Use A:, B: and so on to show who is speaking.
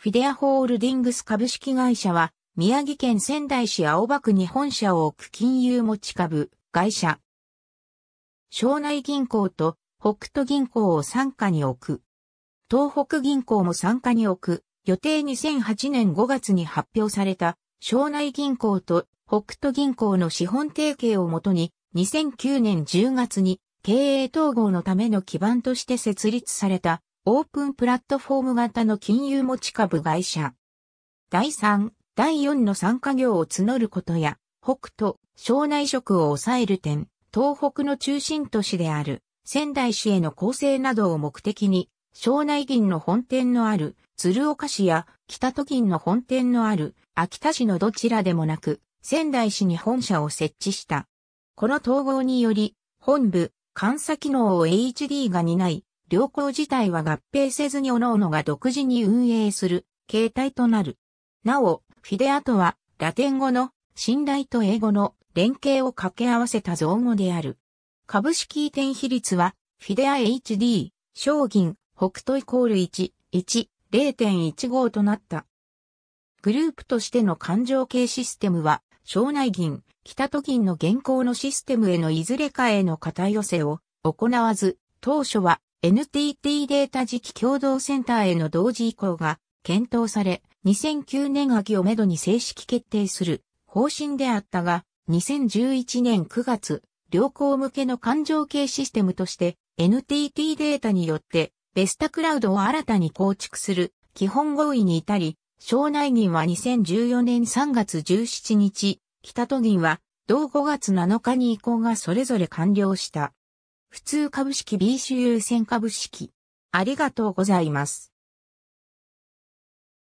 A: フィデアホールディングス株式会社は、宮城県仙台市青葉区に本社を置く金融持ち株会社。庄内銀行と北斗銀行を参加に置く。東北銀行も参加に置く。予定2008年5月に発表された庄内銀行と北斗銀行の資本提携をもとに2009年10月に経営統合のための基盤として設立されたオープンプラットフォーム型の金融持ち株会社。第3、第4の参加業を募ることや、北斗、省内職を抑える点、東北の中心都市である仙台市への構成などを目的に、省内銀の本店のある鶴岡市や北都銀の本店のある秋田市のどちらでもなく、仙台市に本社を設置した。この統合により、本部、監査機能を HD が担い、両校自体は合併せずに各々が独自に運営する形態となる。なお、フィデアとは、ラテン語の信頼と英語の連携を掛け合わせた造語である。株式移転比率は、フィデア HD、商銀、北斗イコール1、1、0.15となった。グループとしての環状系システムは、省内銀、北都銀の現行のシステムへのいずれかへの肩寄せを行わず、当初は NTT データ磁気共同センターへの同時移行が検討され、2009年秋をめどに正式決定する方針であったが、2011年9月、良好向けの環状系システムとして NTT データによってベスタクラウドを新たに構築する基本合意に至り、省内銀は2014年3月17日、北都銀は同5月7日に移行がそれぞれ完了した。普通株式 B c 優先株式。ありがとうございます。